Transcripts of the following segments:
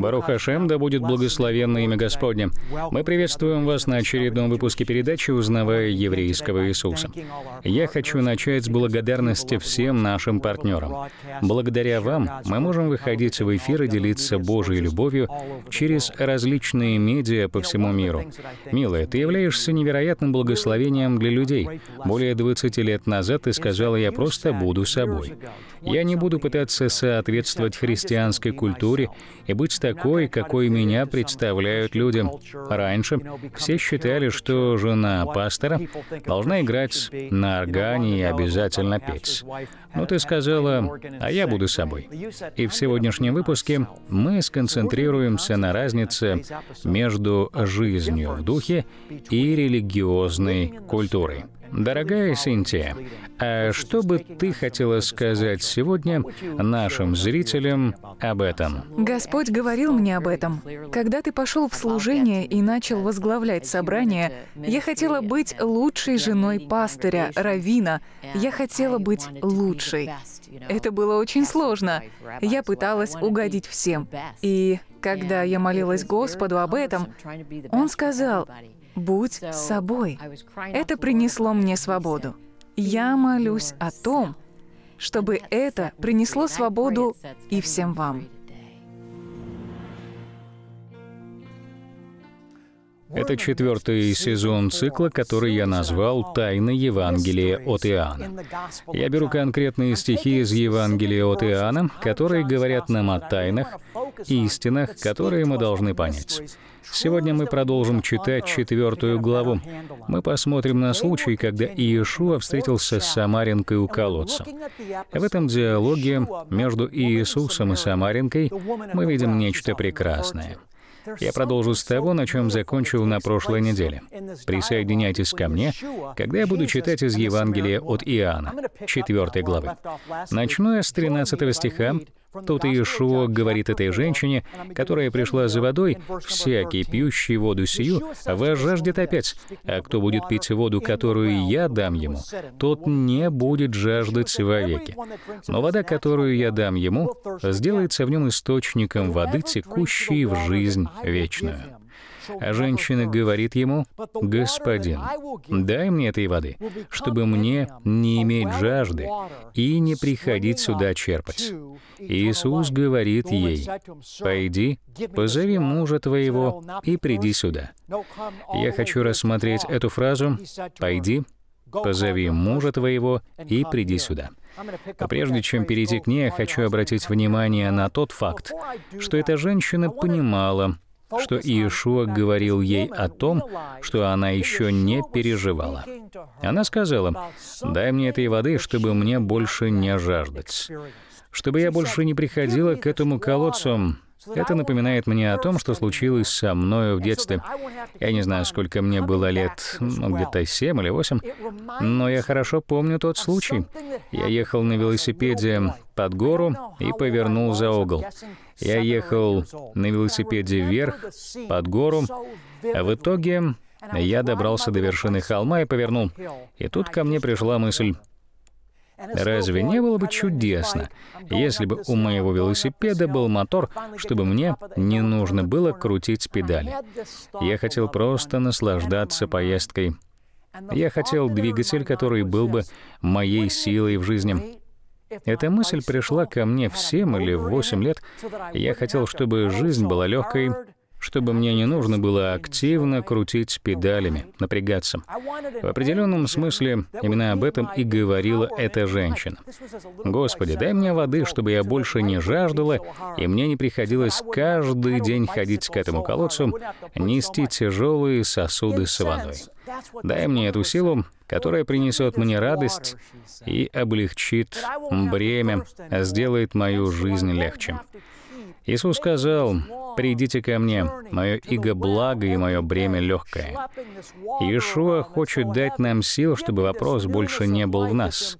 Баруха Хашем, да будет благословенно имя Господне. Мы приветствуем вас на очередном выпуске передачи «Узнавая еврейского Иисуса». Я хочу начать с благодарности всем нашим партнерам. Благодаря вам мы можем выходить в эфир и делиться Божьей любовью через различные медиа по всему миру. Милая, ты являешься невероятным благословением для людей. Более 20 лет назад ты сказала, я просто буду собой. Я не буду пытаться соответствовать христианской культуре и быть такой такой, какой меня представляют людям Раньше все считали, что жена пастора должна играть на органе и обязательно петь. Но ну, ты сказала, а я буду собой. И в сегодняшнем выпуске мы сконцентрируемся на разнице между жизнью в духе и религиозной культурой. Дорогая Синтия, а что бы ты хотела сказать сегодня нашим зрителям об этом? Господь говорил мне об этом. Когда ты пошел в служение и начал возглавлять собрание, я хотела быть лучшей женой пастыря, равина. Я хотела быть лучшей. Это было очень сложно. Я пыталась угодить всем. И когда я молилась Господу об этом, Он сказал, Будь собой. Это принесло мне свободу. Я молюсь о том, чтобы это принесло свободу и всем вам. Это четвертый сезон цикла, который я назвал «Тайны Евангелия от Иоанна». Я беру конкретные стихи из Евангелия от Иоанна, которые говорят нам о тайнах, истинах, которые мы должны понять. Сегодня мы продолжим читать четвертую главу. Мы посмотрим на случай, когда Иешуа встретился с Самаренкой у колодца. В этом диалоге между Иисусом и Самаренкой мы видим нечто прекрасное — я продолжу с того, на чем закончил на прошлой неделе. Присоединяйтесь ко мне, когда я буду читать из Евангелия от Иоанна, 4 главы. Начну я с 13 стиха, Тут Иешуа говорит этой женщине, которая пришла за водой, «Всякий, пьющий воду сию, вас жаждет опять, а кто будет пить воду, которую я дам ему, тот не будет жаждать вовеки. Но вода, которую я дам ему, сделается в нем источником воды, текущей в жизнь вечную». А женщина говорит ему, «Господин, дай мне этой воды, чтобы мне не иметь жажды и не приходить сюда черпать». Иисус говорит ей, «Пойди, позови мужа твоего и приди сюда». Я хочу рассмотреть эту фразу «Пойди, позови мужа твоего и приди сюда». Но а прежде чем перейти к ней, я хочу обратить внимание на тот факт, что эта женщина понимала, что Иешуа говорил ей о том, что она еще не переживала. Она сказала, «Дай мне этой воды, чтобы мне больше не жаждать, чтобы я больше не приходила к этому колодцу, это напоминает мне о том, что случилось со мною в детстве. Я не знаю, сколько мне было лет, ну, где-то семь или восемь, но я хорошо помню тот случай. Я ехал на велосипеде под гору и повернул за угол. Я ехал на велосипеде вверх, под гору, а в итоге я добрался до вершины холма и повернул. И тут ко мне пришла мысль, Разве не было бы чудесно, если бы у моего велосипеда был мотор, чтобы мне не нужно было крутить педали? Я хотел просто наслаждаться поездкой. Я хотел двигатель, который был бы моей силой в жизни. Эта мысль пришла ко мне в 7 или в 8 лет. Я хотел, чтобы жизнь была легкой, чтобы мне не нужно было активно крутить педалями, напрягаться. В определенном смысле именно об этом и говорила эта женщина. «Господи, дай мне воды, чтобы я больше не жаждала, и мне не приходилось каждый день ходить к этому колодцу, нести тяжелые сосуды с водой. Дай мне эту силу, которая принесет мне радость и облегчит бремя, сделает мою жизнь легче. Иисус сказал, «Придите ко мне, мое иго благо и мое бремя легкое». Иешуа хочет дать нам сил, чтобы вопрос больше не был в нас.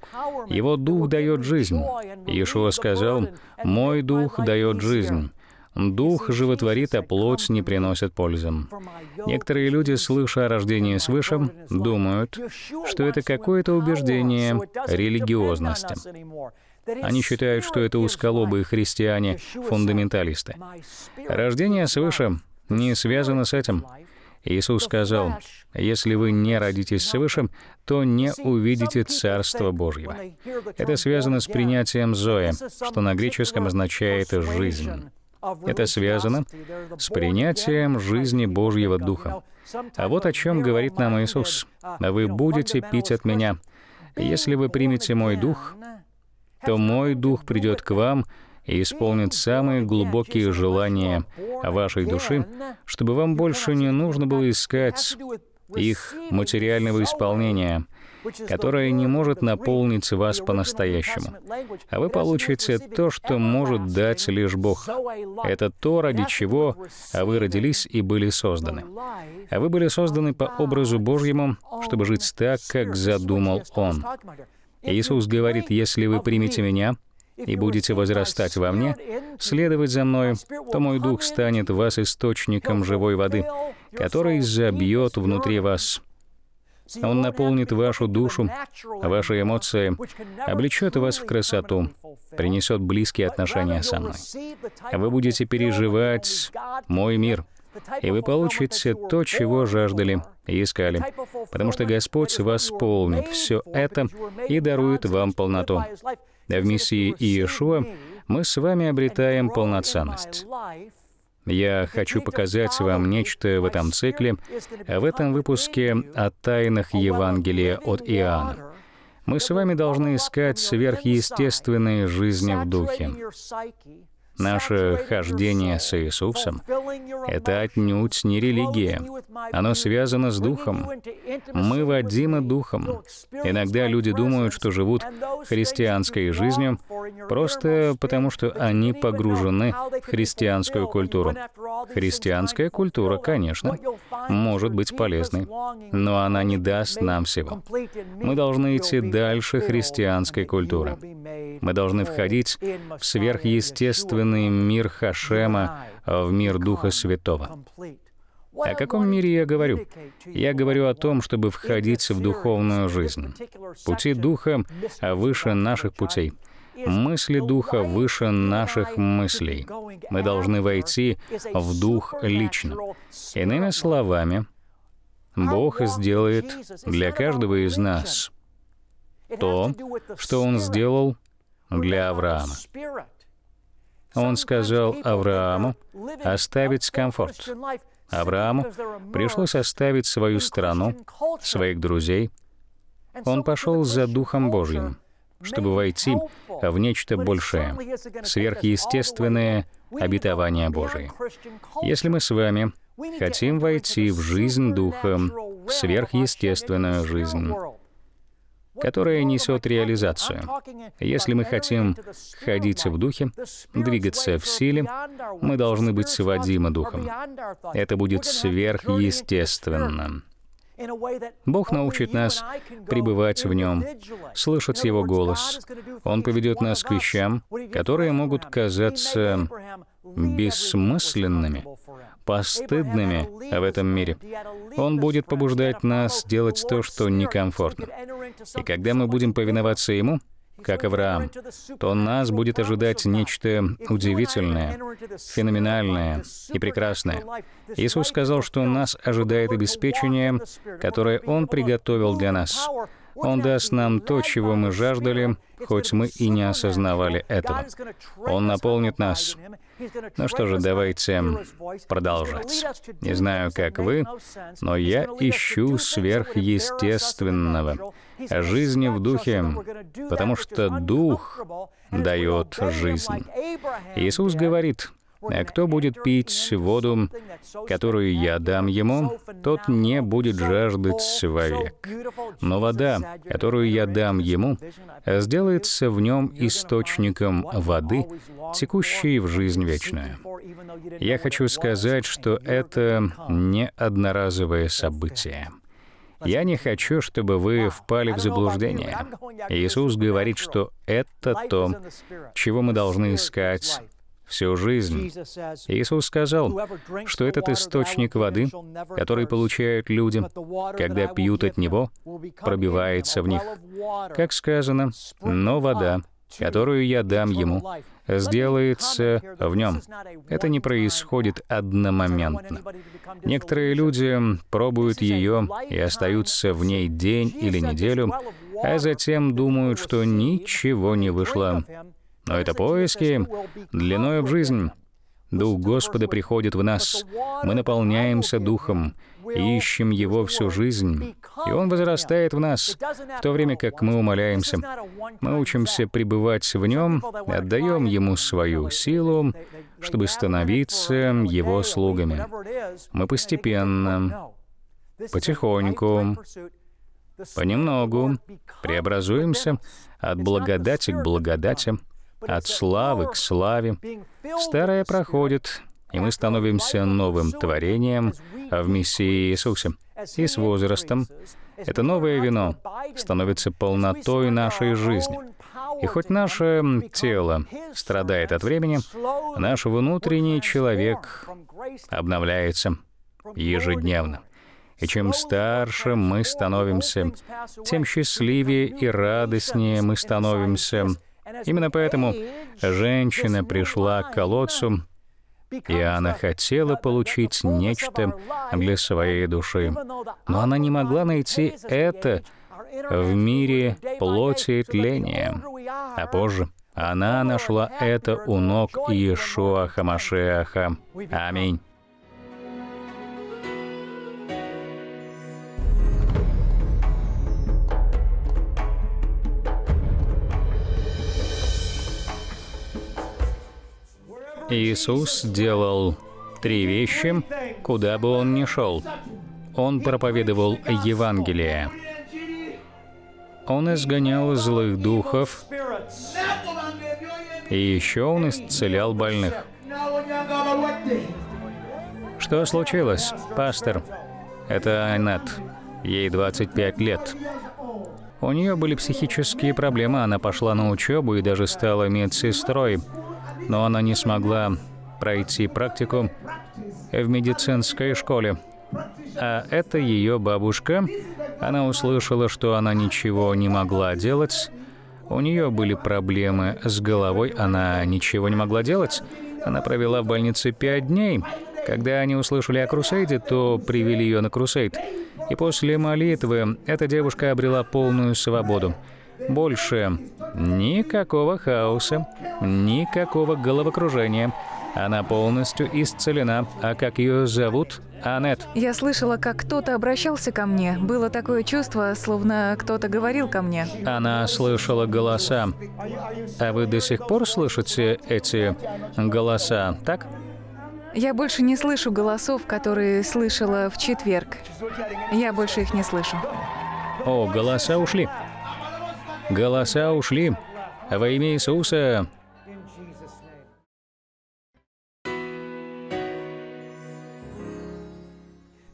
Его дух дает жизнь. Иешуа сказал, «Мой дух дает жизнь». Дух животворит, а плоть не приносит пользы. Некоторые люди, слыша о рождении свыше, думают, что это какое-то убеждение религиозности. Они считают, что это узколобые христиане, фундаменталисты. Рождение свыше не связано с этим. Иисус сказал, «Если вы не родитесь свыше, то не увидите Царство Божьего». Это связано с принятием зоя, что на греческом означает «жизнь». Это связано с принятием жизни Божьего Духа. А вот о чем говорит нам Иисус. «Вы будете пить от Меня. Если вы примете Мой Дух, то мой дух придет к вам и исполнит самые глубокие желания вашей души, чтобы вам больше не нужно было искать их материального исполнения, которое не может наполнить вас по-настоящему. А вы получите то, что может дать лишь Бог. Это то, ради чего а вы родились и были созданы. А вы были созданы по образу Божьему, чтобы жить так, как задумал Он. Иисус говорит, если вы примете меня и будете возрастать во мне, следовать за мною, то мой дух станет вас источником живой воды, который забьет внутри вас. Он наполнит вашу душу, а ваши эмоции, облечет вас в красоту, принесет близкие отношения со мной. Вы будете переживать мой мир — и вы получите то, чего жаждали и искали, потому что Господь восполнит все это и дарует вам полноту. А в миссии Иешуа мы с вами обретаем полноценность. Я хочу показать вам нечто в этом цикле, в этом выпуске о тайнах Евангелия от Иоанна. Мы с вами должны искать сверхъестественные жизни в Духе. Наше хождение с Иисусом — это отнюдь не религия. Оно связано с Духом. Мы водимы Духом. Иногда люди думают, что живут христианской жизнью просто потому, что они погружены в христианскую культуру. Христианская культура, конечно, может быть полезной, но она не даст нам всего. Мы должны идти дальше христианской культуры. Мы должны входить в сверхъестественное перенесены мир Хашема, в мир Духа Святого. О каком мире я говорю? Я говорю о том, чтобы входить в духовную жизнь. Пути Духа выше наших путей. Мысли Духа выше наших мыслей. Мы должны войти в Дух лично. Иными словами, Бог сделает для каждого из нас то, что Он сделал для Авраама. Он сказал Аврааму оставить комфорт. Аврааму пришлось оставить свою страну, своих друзей. Он пошел за Духом Божьим, чтобы войти в нечто большее, сверхъестественное обетование Божие. Если мы с вами хотим войти в жизнь Духа, в сверхъестественную жизнь, которая несет реализацию. Если мы хотим ходить в духе, двигаться в силе, мы должны быть сводимы духом. Это будет сверхъестественным. Бог научит нас пребывать в Нем, слышать Его голос. Он поведет нас к вещам, которые могут казаться бессмысленными постыдными в этом мире. Он будет побуждать нас делать то, что некомфортно. И когда мы будем повиноваться Ему, как Авраам, то нас будет ожидать нечто удивительное, феноменальное и прекрасное. Иисус сказал, что нас ожидает обеспечение, которое Он приготовил для нас. Он даст нам то, чего мы жаждали, хоть мы и не осознавали этого. Он наполнит нас. Ну что же, давайте продолжать. Не знаю, как вы, но я ищу сверхъестественного, жизни в духе, потому что дух дает жизнь. Иисус говорит, а кто будет пить воду, которую я дам ему, тот не будет жаждать вовек. Но вода, которую я дам ему, сделается в нем источником воды, текущей в жизнь вечную. Я хочу сказать, что это не одноразовое событие. Я не хочу, чтобы вы впали в заблуждение. Иисус говорит, что это то, чего мы должны искать всю жизнь. Иисус сказал, что этот источник воды, который получают люди, когда пьют от него, пробивается в них. Как сказано, «но вода, которую я дам ему, сделается в нем. Это не происходит одномоментно. Некоторые люди пробуют ее и остаются в ней день или неделю, а затем думают, что ничего не вышло. Но это поиски длиною в жизнь. Дух Господа приходит в нас. Мы наполняемся Духом, ищем Его всю жизнь, и Он возрастает в нас, в то время как мы умоляемся. Мы учимся пребывать в Нем, отдаем Ему свою силу, чтобы становиться Его слугами. Мы постепенно, потихоньку, понемногу преобразуемся от благодати к благодати, от славы к славе. Старое проходит, и мы становимся новым творением в Мессии Иисусе. И с возрастом это новое вино становится полнотой нашей жизни. И хоть наше тело страдает от времени, наш внутренний человек обновляется ежедневно. И чем старше мы становимся, тем счастливее и радостнее мы становимся Именно поэтому женщина пришла к колодцу, и она хотела получить нечто для своей души. Но она не могла найти это в мире плоти и тления. А позже она нашла это у ног Иешуа Хамашеаха. Аминь. Иисус делал три вещи, куда бы он ни шел. Он проповедовал Евангелие. Он изгонял злых духов. И еще он исцелял больных. Что случилось, пастор? Это Айнет. Ей 25 лет. У нее были психические проблемы, она пошла на учебу и даже стала медсестрой но она не смогла пройти практику в медицинской школе. А это ее бабушка. Она услышала, что она ничего не могла делать. У нее были проблемы с головой, она ничего не могла делать. Она провела в больнице пять дней. Когда они услышали о Крусейде, то привели ее на Крусейд. И после молитвы эта девушка обрела полную свободу. Больше никакого хаоса, никакого головокружения. Она полностью исцелена. А как ее зовут? Анет. Я слышала, как кто-то обращался ко мне. Было такое чувство, словно кто-то говорил ко мне. Она слышала голоса. А вы до сих пор слышите эти голоса, так? Я больше не слышу голосов, которые слышала в четверг. Я больше их не слышу. О, голоса ушли. Голоса ушли. Во имя Иисуса.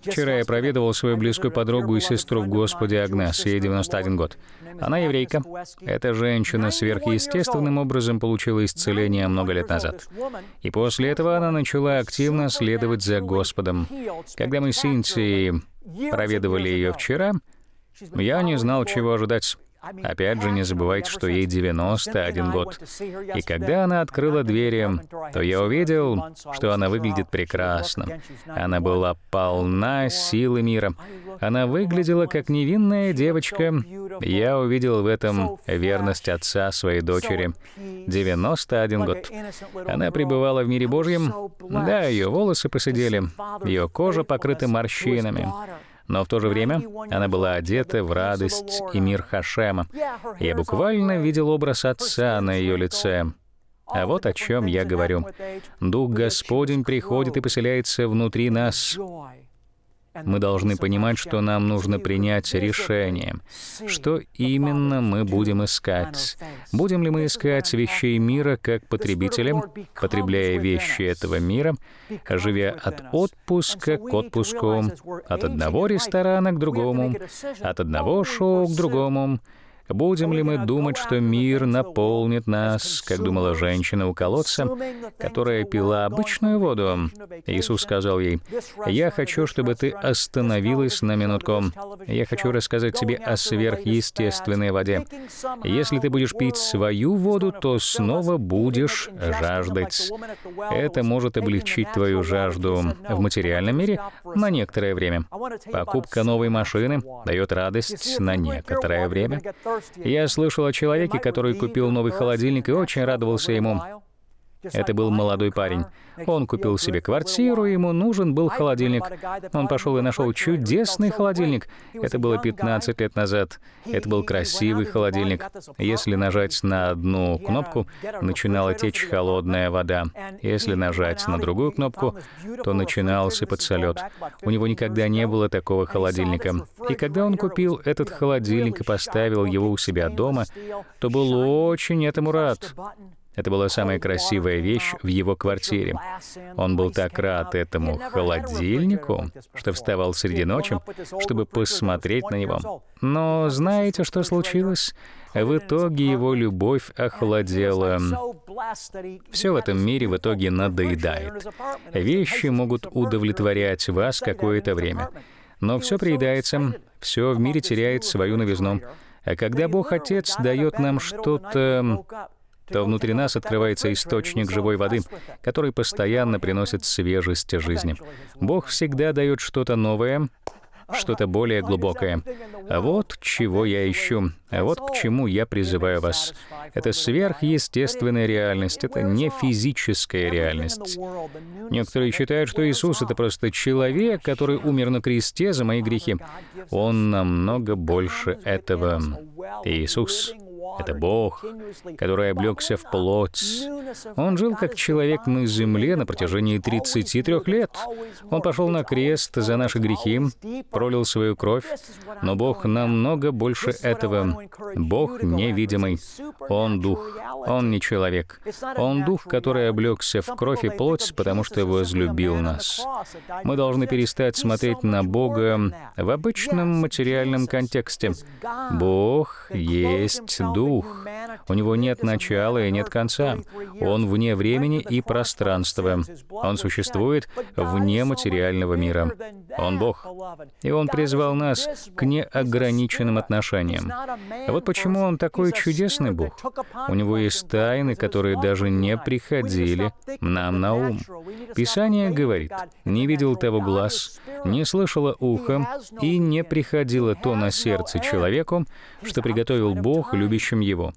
Вчера я проведывал свою близкую подругу и сестру в Господе Агнес, ей 91 год. Она еврейка. Эта женщина сверхъестественным образом получила исцеление много лет назад. И после этого она начала активно следовать за Господом. Когда мы с Инцией проведывали ее вчера, я не знал, чего ожидать. Опять же, не забывайте, что ей 91 год. И когда она открыла двери, то я увидел, что она выглядит прекрасно. Она была полна силы мира. Она выглядела как невинная девочка. Я увидел в этом верность отца своей дочери. 91 год. Она пребывала в мире Божьем. Да, ее волосы посидели, ее кожа покрыта морщинами. Но в то же время она была одета в радость и мир Хашема. Я буквально видел образ отца на ее лице. А вот о чем я говорю. Дух Господень приходит и поселяется внутри нас. Мы должны понимать, что нам нужно принять решение, что именно мы будем искать. Будем ли мы искать вещей мира как потребителям, потребляя вещи этого мира, живя от отпуска к отпуску, от одного ресторана к другому, от одного шоу к другому, Будем ли мы думать, что мир наполнит нас, как думала женщина у колодца, которая пила обычную воду? Иисус сказал ей, «Я хочу, чтобы ты остановилась на минутку. Я хочу рассказать тебе о сверхъестественной воде. Если ты будешь пить свою воду, то снова будешь жаждать. Это может облегчить твою жажду в материальном мире на некоторое время. Покупка новой машины дает радость на некоторое время. Я слышал о человеке, который купил новый холодильник и очень радовался ему. Это был молодой парень. Он купил себе квартиру, ему нужен был холодильник. Он пошел и нашел чудесный холодильник. Это было 15 лет назад. Это был красивый холодильник. Если нажать на одну кнопку, начинала течь холодная вода. Если нажать на другую кнопку, то начинал сыпаться лед. У него никогда не было такого холодильника. И когда он купил этот холодильник и поставил его у себя дома, то был очень этому рад. Это была самая красивая вещь в его квартире. Он был так рад этому холодильнику, что вставал среди ночи, чтобы посмотреть на него. Но знаете, что случилось? В итоге его любовь охладела. Все в этом мире в итоге надоедает. Вещи могут удовлетворять вас какое-то время. Но все приедается, все в мире теряет свою новизну. А когда Бог Отец дает нам что-то то внутри нас открывается источник живой воды, который постоянно приносит свежесть жизни. Бог всегда дает что-то новое, что-то более глубокое. А вот чего я ищу, а вот к чему я призываю вас. Это сверхъестественная реальность, это не физическая реальность. Некоторые считают, что Иисус — это просто человек, который умер на кресте за мои грехи. Он намного больше этого. Иисус это Бог, который облегся в плоть. Он жил как человек на земле на протяжении 33 лет. Он пошел на крест за наши грехи, пролил свою кровь, но Бог намного больше этого. Бог невидимый. Он Дух. Он не человек. Он Дух, который облегся в кровь и плоть, потому что возлюбил нас. Мы должны перестать смотреть на Бога в обычном материальном контексте. Бог есть дух. У него нет начала и нет конца. Он вне времени и пространства. Он существует вне материального мира. Он Бог. И Он призвал нас к неограниченным отношениям. вот почему Он такой чудесный Бог. У Него есть тайны, которые даже не приходили нам на ум. Писание говорит, «Не видел того глаз, не слышало ухо, и не приходило то на сердце человеку, что приготовил Бог, любящий ищем Его.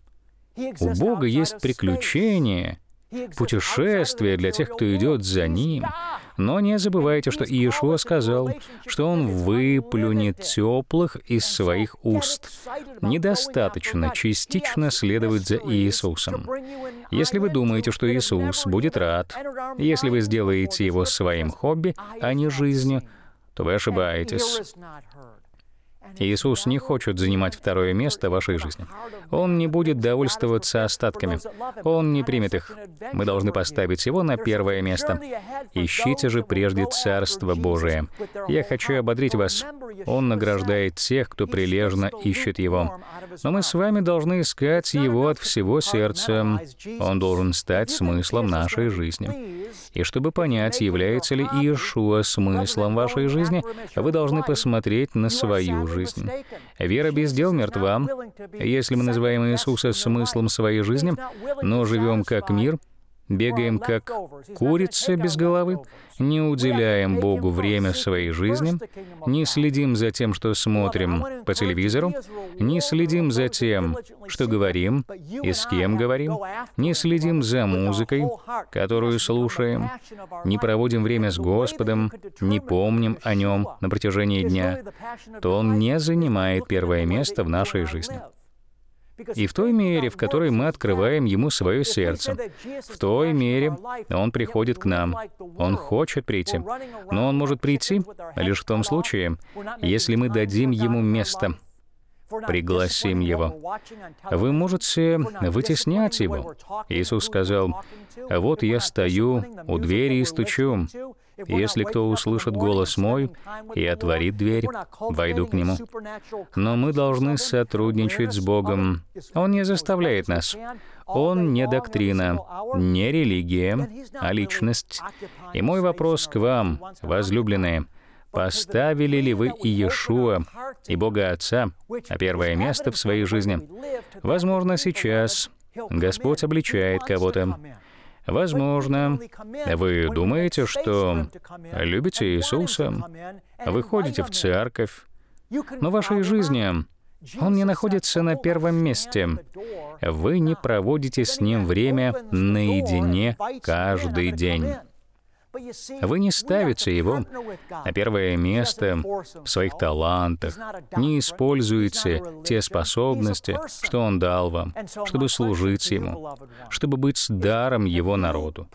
У Бога есть приключения, путешествия для тех, кто идет за Ним. Но не забывайте, что Иешуа сказал, что Он выплюнет теплых из своих уст. Недостаточно частично следовать за Иисусом. Если вы думаете, что Иисус будет рад, если вы сделаете Его своим хобби, а не жизнью, то вы ошибаетесь. Иисус не хочет занимать второе место в вашей жизни. Он не будет довольствоваться остатками. Он не примет их. Мы должны поставить его на первое место. Ищите же прежде Царство Божие. Я хочу ободрить вас. Он награждает тех, кто прилежно ищет его. Но мы с вами должны искать его от всего сердца. Он должен стать смыслом нашей жизни. И чтобы понять, является ли Иешуа смыслом вашей жизни, вы должны посмотреть на свою жизнь. Вера без дел мертва. Если мы называем Иисуса смыслом своей жизни, но живем как мир, Бегаем как курица без головы, не уделяем Богу время своей жизни, не следим за тем, что смотрим по телевизору, не следим за тем, что говорим и с кем говорим, не следим за музыкой, которую слушаем, не проводим время с Господом, не помним о Нем на протяжении дня, то Он не занимает первое место в нашей жизни. И в той мере, в которой мы открываем Ему свое сердце, в той мере Он приходит к нам. Он хочет прийти. Но Он может прийти лишь в том случае, если мы дадим Ему место пригласим его. Вы можете вытеснять его. Иисус сказал, «Вот я стою у двери и стучу. Если кто услышит голос мой и отворит дверь, войду к нему. Но мы должны сотрудничать с Богом. Он не заставляет нас. Он не доктрина, не религия, а личность. И мой вопрос к вам, возлюбленные, Поставили ли вы Иешуа и Бога Отца на первое место в своей жизни? Возможно, сейчас Господь обличает кого-то. Возможно, вы думаете, что любите Иисуса, вы ходите в церковь, но в вашей жизни он не находится на первом месте. Вы не проводите с ним время наедине каждый день. Вы не ставите его на первое место в своих талантах, не используете те способности, что Он дал вам, чтобы служить Ему, чтобы быть даром Его народу.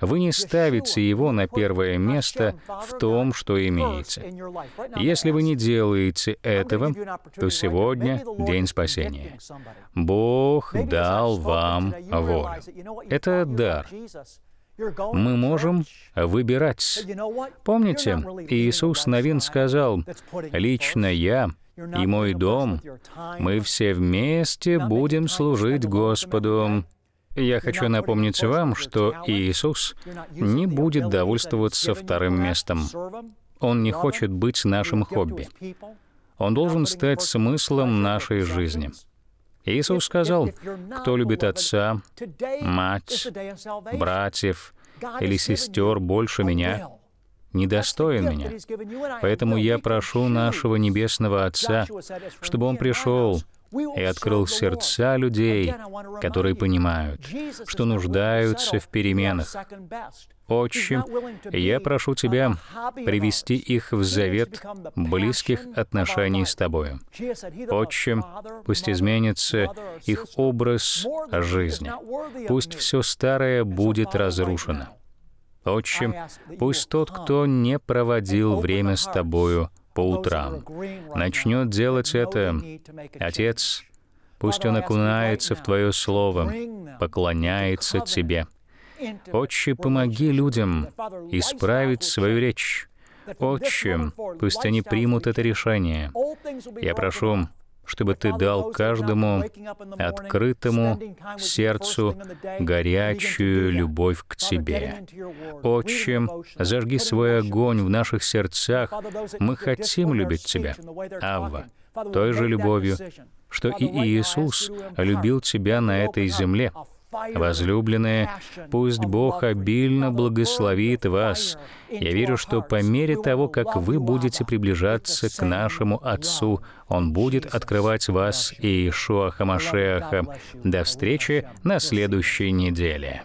Вы не ставите его на первое место в том, что имеете. Если вы не делаете этого, то сегодня день спасения. Бог дал вам волю. Это дар мы можем выбирать. Помните, Иисус Новин сказал, «Лично я и мой дом, мы все вместе будем служить Господу». Я хочу напомнить вам, что Иисус не будет довольствоваться вторым местом. Он не хочет быть нашим хобби. Он должен стать смыслом нашей жизни. Иисус сказал, кто любит отца, мать, братьев или сестер больше меня, недостоин меня. Поэтому я прошу нашего Небесного Отца, чтобы Он пришел и открыл сердца людей, которые понимают, что нуждаются в переменах. Отче, я прошу Тебя привести их в завет близких отношений с Тобою. Отче, пусть изменится их образ жизни. Пусть все старое будет разрушено. Отче, пусть тот, кто не проводил время с Тобою, по утрам, начнет делать это, Отец, пусть он окунается в Твое Слово, поклоняется Тебе. Отче, помоги людям исправить свою речь. Отче, пусть они примут это решение. Я прошу, чтобы ты дал каждому открытому сердцу горячую любовь к тебе. Отче, зажги свой огонь в наших сердцах. Мы хотим любить тебя, Авва, той же любовью, что и Иисус любил тебя на этой земле. Возлюбленные, пусть Бог обильно благословит вас. Я верю, что по мере того, как вы будете приближаться к нашему Отцу, Он будет открывать вас и Ишуа Хамашеаха. До встречи на следующей неделе.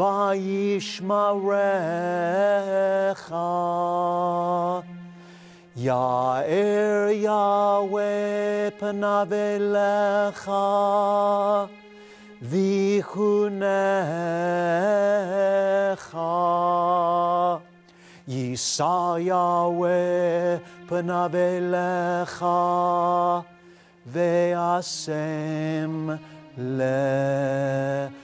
Vayishmarecha. Ya'er Yahweh panav elecha vichunecha. Yisa Yahweh panav ve'asem lecha.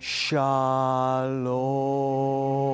Shalom.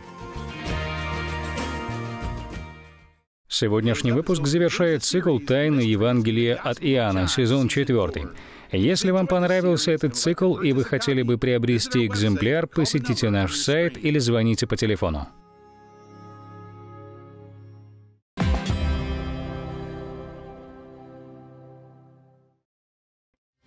Сегодняшний выпуск завершает цикл «Тайны Евангелия от Иоанна», сезон 4. Если вам понравился этот цикл и вы хотели бы приобрести экземпляр, посетите наш сайт или звоните по телефону.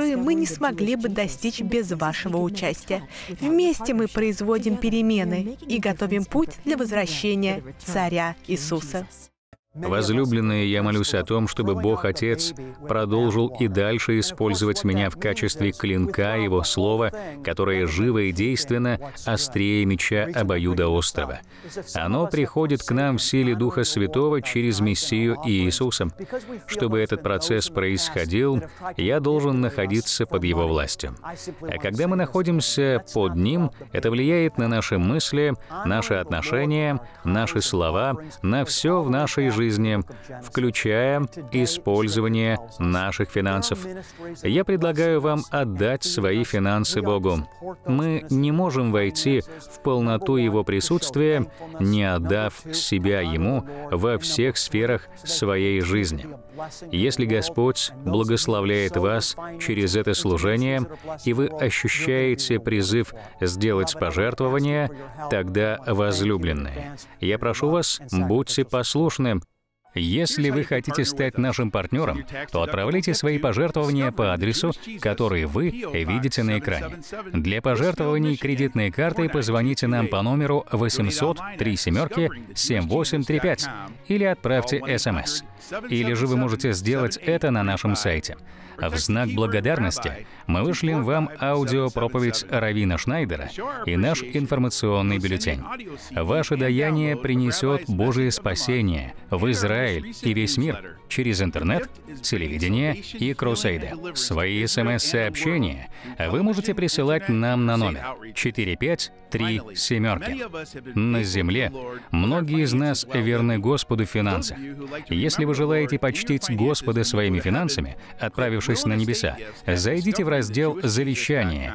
которые мы не смогли бы достичь без вашего участия. Вместе мы производим перемены и готовим путь для возвращения Царя Иисуса. Возлюбленные, я молюсь о том, чтобы Бог Отец продолжил и дальше использовать меня в качестве клинка Его Слова, которое живо и действенно острее меча обоюдоострого. Оно приходит к нам в силе Духа Святого через Мессию Иисуса. Чтобы этот процесс происходил, я должен находиться под Его властью. А когда мы находимся под Ним, это влияет на наши мысли, наши отношения, наши слова, на все в нашей жизни жизни, включая использование наших финансов. Я предлагаю вам отдать свои финансы Богу. Мы не можем войти в полноту Его присутствия, не отдав себя Ему во всех сферах своей жизни. Если Господь благословляет вас через это служение, и вы ощущаете призыв сделать пожертвование, тогда, возлюбленные, я прошу вас, будьте послушны если вы хотите стать нашим партнером, то отправляйте свои пожертвования по адресу, который вы видите на экране. Для пожертвований кредитной картой позвоните нам по номеру 800 3 семерки 7835 или отправьте СМС или же вы можете сделать это на нашем сайте. В знак благодарности мы вышлем вам аудиопроповедь Равина Шнайдера и наш информационный бюллетень. Ваше даяние принесет Божие спасение в Израиль и весь мир через интернет, телевидение и кроссейды. Свои смс-сообщения вы можете присылать нам на номер 453 На земле многие из нас верны Господу в финансах. Если вы желаете почтить Господа своими финансами, отправившись на небеса, зайдите в раздел «Завещание»